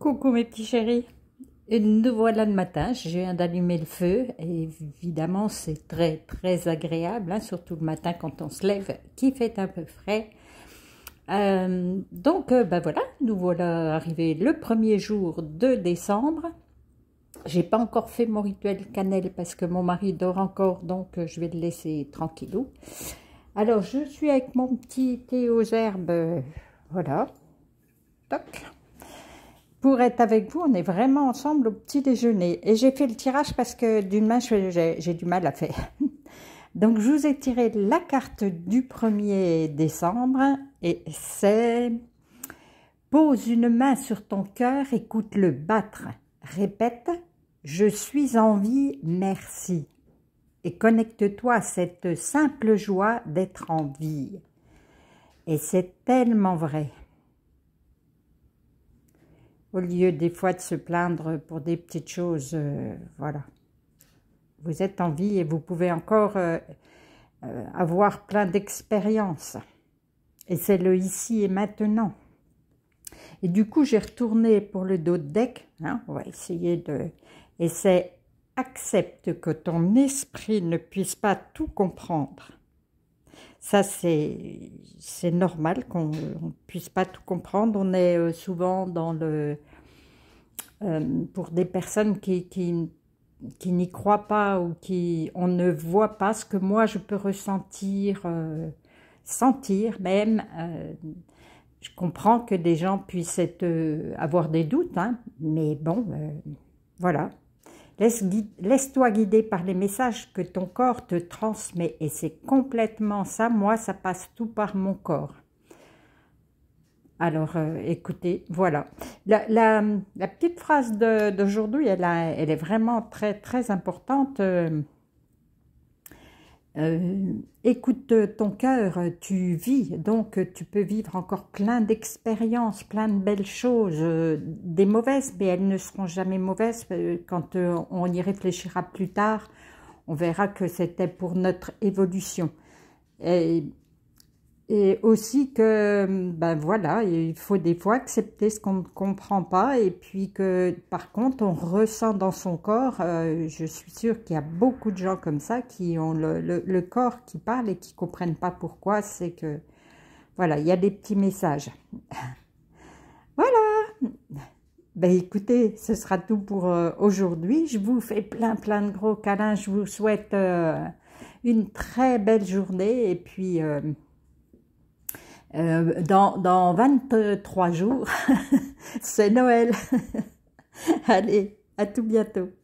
Coucou mes petits chéris, nous voilà le matin, je viens d'allumer le feu, évidemment c'est très très agréable, hein, surtout le matin quand on se lève, qui fait un peu frais. Euh, donc euh, ben voilà, nous voilà arrivés le premier jour de décembre. J'ai pas encore fait mon rituel cannelle parce que mon mari dort encore, donc euh, je vais le laisser tranquillou. Alors je suis avec mon petit thé aux herbes, voilà, toc pour être avec vous. On est vraiment ensemble au petit déjeuner. Et j'ai fait le tirage parce que d'une main, j'ai du mal à faire. Donc, je vous ai tiré la carte du 1er décembre et c'est Pose une main sur ton cœur, écoute-le battre. Répète Je suis en vie, merci. Et connecte-toi à cette simple joie d'être en vie. Et c'est tellement vrai au lieu des fois de se plaindre pour des petites choses, euh, voilà. Vous êtes en vie et vous pouvez encore euh, euh, avoir plein d'expériences. Et c'est le ici et maintenant. Et du coup, j'ai retourné pour le dos de deck. Hein. on va essayer de... Et c'est accepte que ton esprit ne puisse pas tout comprendre ça, c'est normal qu'on ne puisse pas tout comprendre. On est euh, souvent dans le. Euh, pour des personnes qui, qui, qui n'y croient pas ou qui. On ne voit pas ce que moi je peux ressentir, euh, sentir même. je comprends que des gens puissent avoir des doutes, hein, mais bon, voilà. Laisse-toi guider par les messages que ton corps te transmet. Et c'est complètement ça. Moi, ça passe tout par mon corps. Alors, euh, écoutez, voilà. La, petite phrase d'aujourd'hui, elle, elle, est vraiment très, très importante. Euh, euh, écoute euh, ton cœur, euh, tu vis, donc tu peux vivre encore plein d'expériences, plein de belles choses, des mauvaises, mais elles ne seront jamais mauvaises. Quand on y réfléchira plus tard, on verra que c'était pour notre évolution. Et et aussi que, ben voilà, il faut des fois accepter ce qu'on ne comprend pas et puis que, par contre, on ressent dans son corps, euh, je suis sûre qu'il y a beaucoup de gens comme ça qui ont le, corps qui parle et qui ne comprennent pas pourquoi, c'est que, voilà, il y a des petits messages. voilà ben écoutez, ce sera tout pour euh, aujourd'hui. Je vous fais plein plein de gros câlins. Je vous souhaite euh, une très belle journée et puis... Euh, dans, dans 23 jours, c'est Noël. Allez, à tout bientôt.